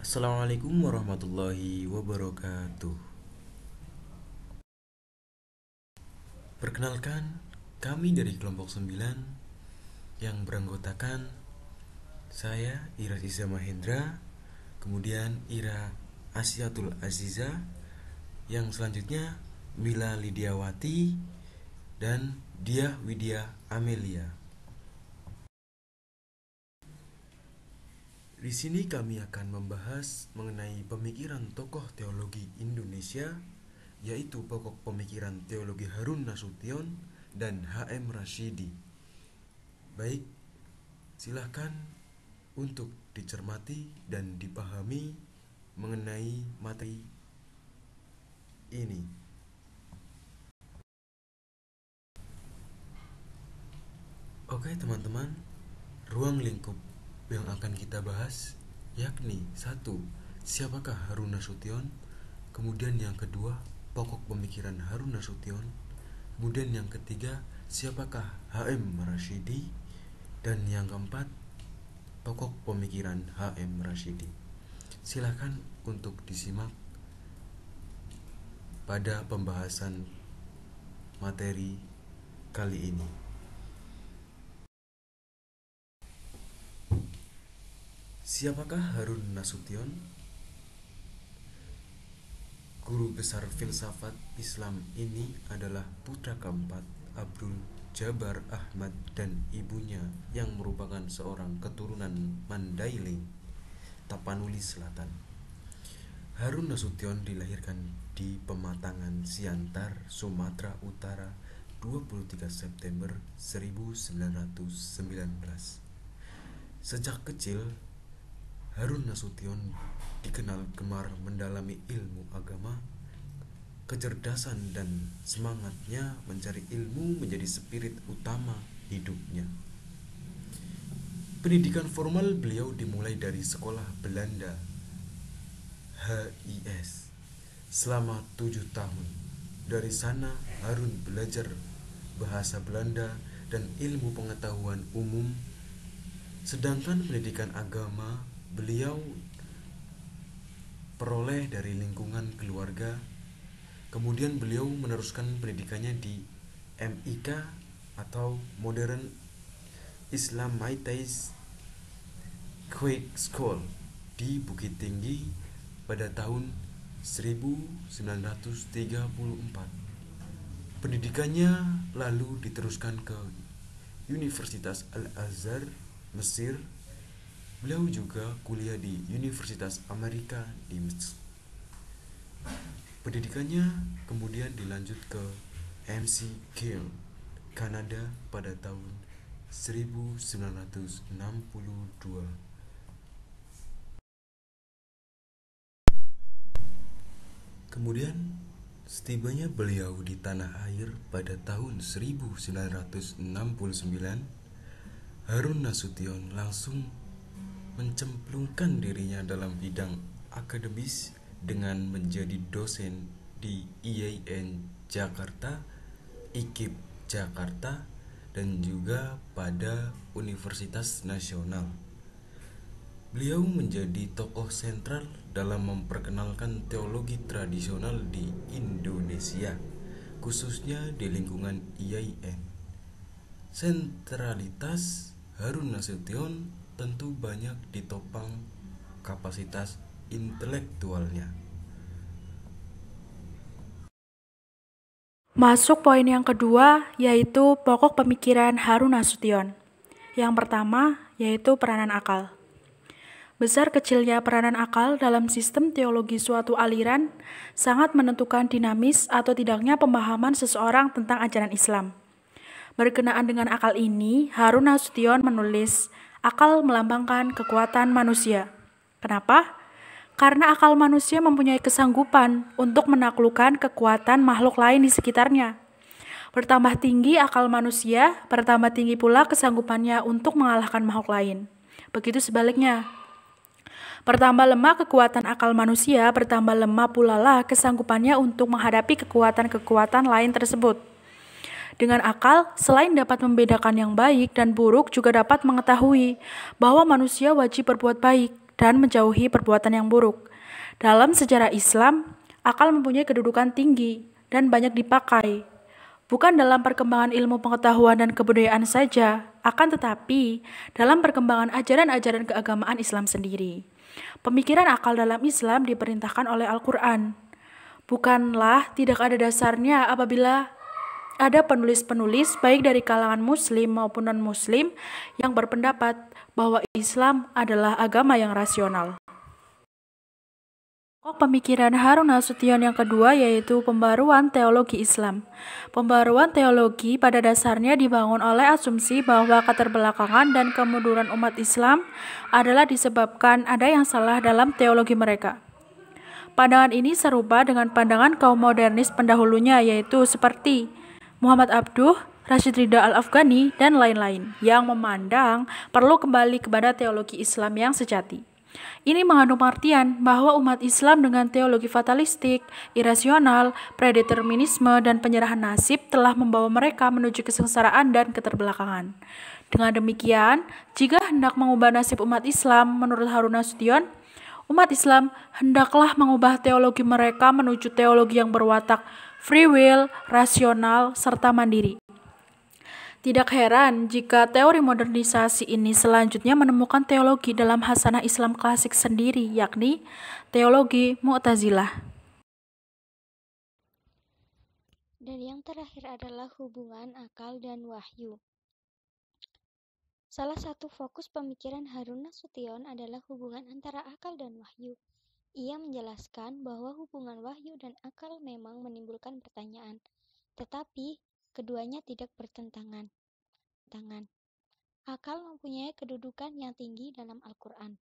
Assalamualaikum warahmatullahi wabarakatuh. Perkenalkan, kami dari kelompok 9 yang beranggotakan saya Ira Iza Mahendra, kemudian Ira Asyatul Aziza, yang selanjutnya Mila Lidiawati dan Diah Widya Amelia. Di sini kami akan membahas mengenai pemikiran tokoh teologi Indonesia, yaitu pokok pemikiran teologi Harun Nasution dan H.M. Rashidi. Baik, silahkan untuk dicermati dan dipahami mengenai materi ini. Oke teman-teman, ruang lingkup yang akan kita bahas yakni satu siapakah Harun Nasution kemudian yang kedua pokok pemikiran Harun Nasution kemudian yang ketiga siapakah HM Rashidi dan yang keempat pokok pemikiran HM Rashidi silahkan untuk disimak pada pembahasan materi kali ini. Siapakah Harun Nasution? Guru besar filsafat Islam ini adalah putra keempat Abdul Jabar Ahmad dan ibunya yang merupakan seorang keturunan Mandailing, Tapanuli Selatan. Harun Nasution dilahirkan di Pematangan Siantar, Sumatera Utara, 23 September 1919. Sejak kecil, Harun Nasution dikenal gemar mendalami ilmu agama. Kecerdasan dan semangatnya mencari ilmu menjadi spirit utama hidupnya. Pendidikan formal beliau dimulai dari sekolah Belanda HIS selama tujuh tahun. Dari sana Harun belajar bahasa Belanda dan ilmu pengetahuan umum Sedangkan pendidikan agama beliau peroleh dari lingkungan keluarga kemudian beliau meneruskan pendidikannya di MIK atau Modern Islam Islamaites Quick School di Bukit Tinggi pada tahun 1934. Pendidikannya lalu diteruskan ke Universitas Al-Azhar, Mesir Beliau juga kuliah di Universitas Amerika di Pendidikannya kemudian dilanjut ke MC Gill, Kanada pada tahun 1962. Kemudian Setibanya beliau di tanah air pada tahun 1969, Harun Nasution langsung mencemplungkan dirinya dalam bidang akademis dengan menjadi dosen di IAIN Jakarta, IKIP Jakarta, dan juga pada Universitas Nasional. Beliau menjadi tokoh sentral dalam memperkenalkan teologi tradisional di Indonesia, khususnya di lingkungan IAIN. Sentralitas Harun Nasution tentu banyak ditopang kapasitas intelektualnya. Masuk poin yang kedua, yaitu pokok pemikiran Harun Nasution. Yang pertama, yaitu peranan akal. Besar kecilnya peranan akal dalam sistem teologi suatu aliran sangat menentukan dinamis atau tidaknya pemahaman seseorang tentang ajaran Islam. Berkenaan dengan akal ini, Harun Nasution menulis Akal melambangkan kekuatan manusia. Kenapa? Karena akal manusia mempunyai kesanggupan untuk menaklukkan kekuatan makhluk lain di sekitarnya. Bertambah tinggi akal manusia, bertambah tinggi pula kesanggupannya untuk mengalahkan makhluk lain. Begitu sebaliknya, Bertambah lemah kekuatan akal manusia, bertambah lemah pula lah kesanggupannya untuk menghadapi kekuatan-kekuatan lain tersebut. Dengan akal, selain dapat membedakan yang baik dan buruk, juga dapat mengetahui bahwa manusia wajib berbuat baik dan menjauhi perbuatan yang buruk. Dalam sejarah Islam, akal mempunyai kedudukan tinggi dan banyak dipakai. Bukan dalam perkembangan ilmu pengetahuan dan kebudayaan saja, akan tetapi dalam perkembangan ajaran-ajaran keagamaan Islam sendiri. Pemikiran akal dalam Islam diperintahkan oleh Al-Quran. Bukanlah tidak ada dasarnya apabila ada penulis-penulis baik dari kalangan muslim maupun non-muslim yang berpendapat bahwa Islam adalah agama yang rasional. Pokok pemikiran Harun Nasution yang kedua yaitu pembaruan teologi Islam. Pembaruan teologi pada dasarnya dibangun oleh asumsi bahwa keterbelakangan dan kemunduran umat Islam adalah disebabkan ada yang salah dalam teologi mereka. Pandangan ini serupa dengan pandangan kaum modernis pendahulunya yaitu seperti Muhammad Abduh, Rashid Ridha Al-Afghani, dan lain-lain yang memandang perlu kembali kepada teologi Islam yang sejati. Ini mengandung artian bahwa umat Islam dengan teologi fatalistik, irasional, predeterminisme, dan penyerahan nasib telah membawa mereka menuju kesengsaraan dan keterbelakangan. Dengan demikian, jika hendak mengubah nasib umat Islam menurut Harun Nasution, umat Islam hendaklah mengubah teologi mereka menuju teologi yang berwatak free will, rasional, serta mandiri. Tidak heran jika teori modernisasi ini selanjutnya menemukan teologi dalam hasanah Islam klasik sendiri, yakni teologi Mu'tazilah. Dan yang terakhir adalah hubungan akal dan wahyu. Salah satu fokus pemikiran Harun Nasution adalah hubungan antara akal dan wahyu. Ia menjelaskan bahwa hubungan wahyu dan akal memang menimbulkan pertanyaan, tetapi keduanya tidak bertentangan. Tangan. Akal mempunyai kedudukan yang tinggi dalam Al-Quran.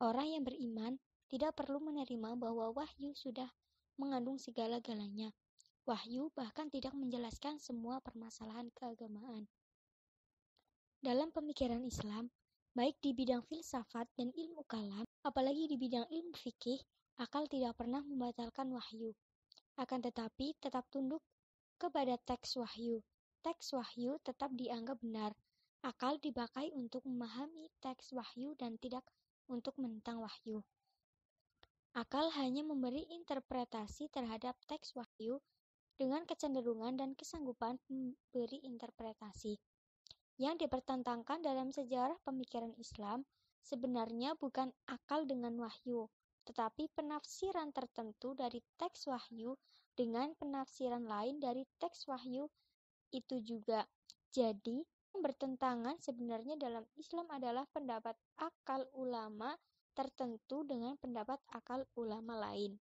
Orang yang beriman tidak perlu menerima bahwa wahyu sudah mengandung segala-galanya. Wahyu bahkan tidak menjelaskan semua permasalahan keagamaan. Dalam pemikiran Islam, baik di bidang filsafat dan ilmu kalam, apalagi di bidang ilmu fikih, akal tidak pernah membatalkan wahyu. Akan tetapi, tetap tunduk kepada teks wahyu. Teks wahyu tetap dianggap benar. Akal dibakai untuk memahami teks wahyu dan tidak untuk menentang wahyu. Akal hanya memberi interpretasi terhadap teks wahyu dengan kecenderungan dan kesanggupan memberi interpretasi yang dipertentangkan dalam sejarah pemikiran Islam sebenarnya bukan akal dengan wahyu, tetapi penafsiran tertentu dari teks wahyu dengan penafsiran lain dari teks wahyu itu juga. Jadi, yang bertentangan sebenarnya dalam Islam adalah pendapat akal ulama tertentu dengan pendapat akal ulama lain.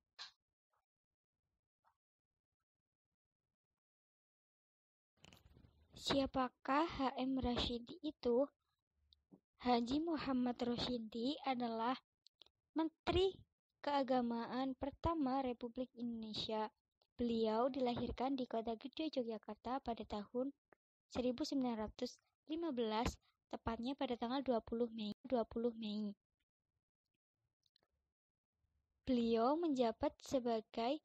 Siapakah H.M. Rashidi itu? Haji Muhammad Rashidi adalah Menteri Keagamaan pertama Republik Indonesia. Beliau dilahirkan di Kota Gede, Yogyakarta pada tahun 1915, tepatnya pada tanggal 20 Mei. 20 Mei. Beliau menjabat sebagai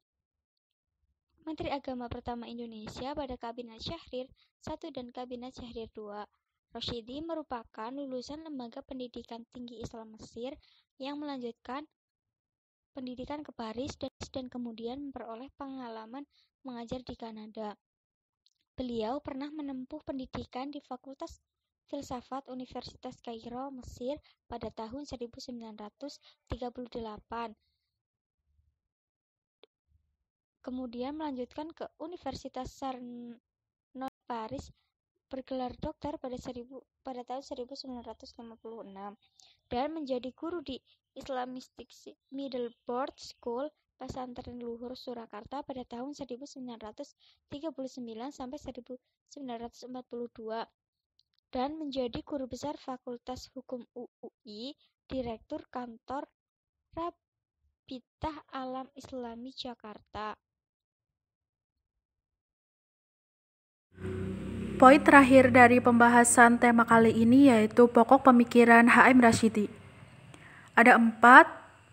Menteri Agama pertama Indonesia pada Kabinet Syahrir I dan Kabinet Syahrir II. Roshidi merupakan lulusan Lembaga Pendidikan Tinggi Islam Mesir yang melanjutkan pendidikan ke Paris dan, dan kemudian memperoleh pengalaman mengajar di Kanada. Beliau pernah menempuh pendidikan di Fakultas Filsafat Universitas Kairo, Mesir pada tahun 1938 Kemudian melanjutkan ke Universitas Sarno Paris bergelar dokter pada, tahun 1956 dan menjadi guru di Islamistic Board School pesantren luhur Surakarta pada tahun 1939 sampai 1942 dan menjadi guru besar Fakultas Hukum UUI, Direktur Kantor Rabitah Alam Islami Jakarta. Poin terakhir dari pembahasan tema kali ini yaitu pokok pemikiran HM Rashidi. Ada empat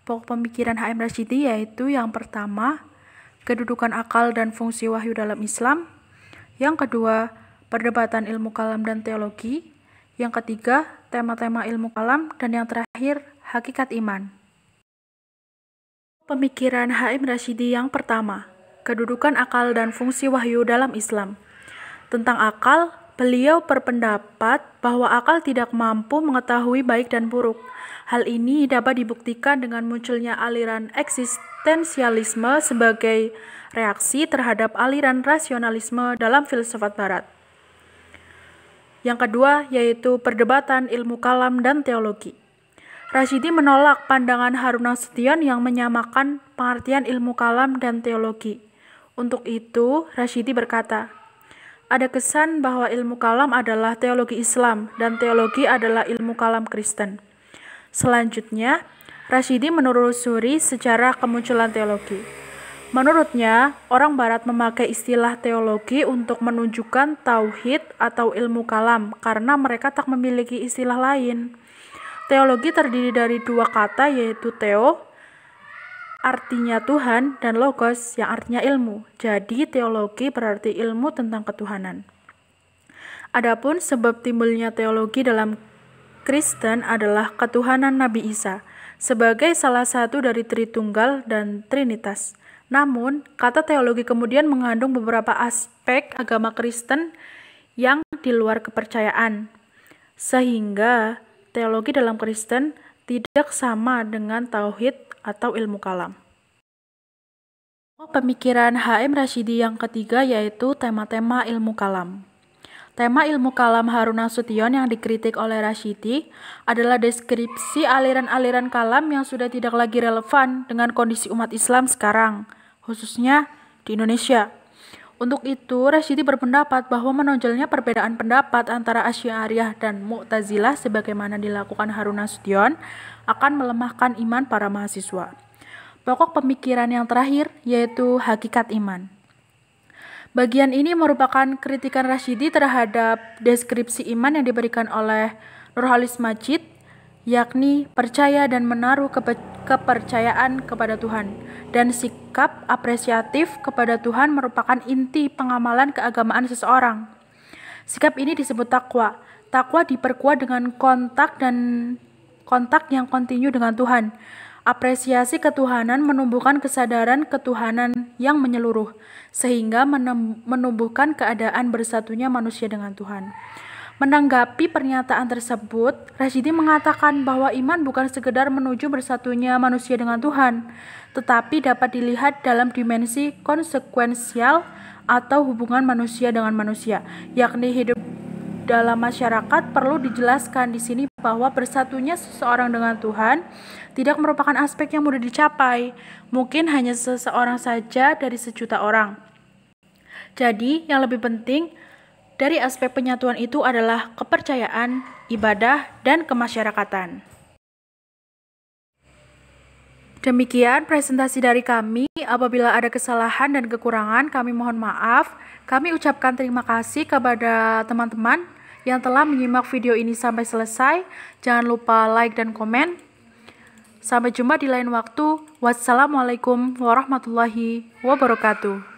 pokok pemikiran HM Rashidi yaitu yang pertama, kedudukan akal dan fungsi wahyu dalam Islam. Yang kedua, perdebatan ilmu kalam dan teologi. Yang ketiga, tema-tema ilmu kalam. Dan yang terakhir, hakikat iman. Pemikiran HM Rashidi yang pertama, kedudukan akal dan fungsi wahyu dalam Islam. Tentang akal, beliau berpendapat bahwa akal tidak mampu mengetahui baik dan buruk. Hal ini dapat dibuktikan dengan munculnya aliran eksistensialisme sebagai reaksi terhadap aliran rasionalisme dalam filsafat barat. Yang kedua yaitu perdebatan ilmu kalam dan teologi. Rashidi menolak pandangan Harun Nasution yang menyamakan pengertian ilmu kalam dan teologi. Untuk itu, Rashidi berkata, ada kesan bahwa ilmu kalam adalah teologi Islam dan teologi adalah ilmu kalam Kristen. Selanjutnya, Rashidi menelusuri sejarah kemunculan teologi. Menurutnya, orang barat memakai istilah teologi untuk menunjukkan tauhid atau ilmu kalam karena mereka tak memiliki istilah lain. Teologi terdiri dari dua kata yaitu teo artinya Tuhan dan logos yang artinya ilmu. Jadi teologi berarti ilmu tentang ketuhanan. Adapun sebab timbulnya teologi dalam Kristen adalah ketuhanan Nabi Isa sebagai salah satu dari Tritunggal dan Trinitas. Namun, kata teologi kemudian mengandung beberapa aspek agama Kristen yang di luar kepercayaan. Sehingga teologi dalam Kristen tidak sama dengan tauhid atau ilmu kalam. Oh, pemikiran HM Rashidi yang ketiga yaitu tema-tema ilmu kalam. Tema ilmu kalam Harun Nasution yang dikritik oleh Rashidi adalah deskripsi aliran-aliran kalam yang sudah tidak lagi relevan dengan kondisi umat Islam sekarang, khususnya di Indonesia. Untuk itu, Rashidi berpendapat bahwa menonjolnya perbedaan pendapat antara Asy'ariyah dan Mu'tazilah sebagaimana dilakukan Harun Nasution akan melemahkan iman para mahasiswa. Pokok pemikiran yang terakhir yaitu hakikat iman. Bagian ini merupakan kritikan Rashidi terhadap deskripsi iman yang diberikan oleh Nurhalis Majid yakni percaya dan menaruh kepe kepercayaan kepada Tuhan. Dan sikap apresiatif kepada Tuhan merupakan inti pengamalan keagamaan seseorang. Sikap ini disebut takwa. Takwa diperkuat dengan kontak dan kontak yang kontinu dengan Tuhan. Apresiasi ketuhanan menumbuhkan kesadaran ketuhanan yang menyeluruh, sehingga menumbuhkan keadaan bersatunya manusia dengan Tuhan. Menanggapi pernyataan tersebut, Rashidi mengatakan bahwa iman bukan sekedar menuju bersatunya manusia dengan Tuhan, tetapi dapat dilihat dalam dimensi konsekuensial atau hubungan manusia dengan manusia, yakni hidup dalam masyarakat perlu dijelaskan di sini bahwa bersatunya seseorang dengan Tuhan tidak merupakan aspek yang mudah dicapai, mungkin hanya seseorang saja dari sejuta orang. Jadi, yang lebih penting dari aspek penyatuan itu adalah kepercayaan, ibadah, dan kemasyarakatan. Demikian presentasi dari kami. Apabila ada kesalahan dan kekurangan, kami mohon maaf. Kami ucapkan terima kasih kepada teman-teman yang telah menyimak video ini sampai selesai. Jangan lupa like dan komen. Sampai jumpa di lain waktu. Wassalamualaikum warahmatullahi wabarakatuh.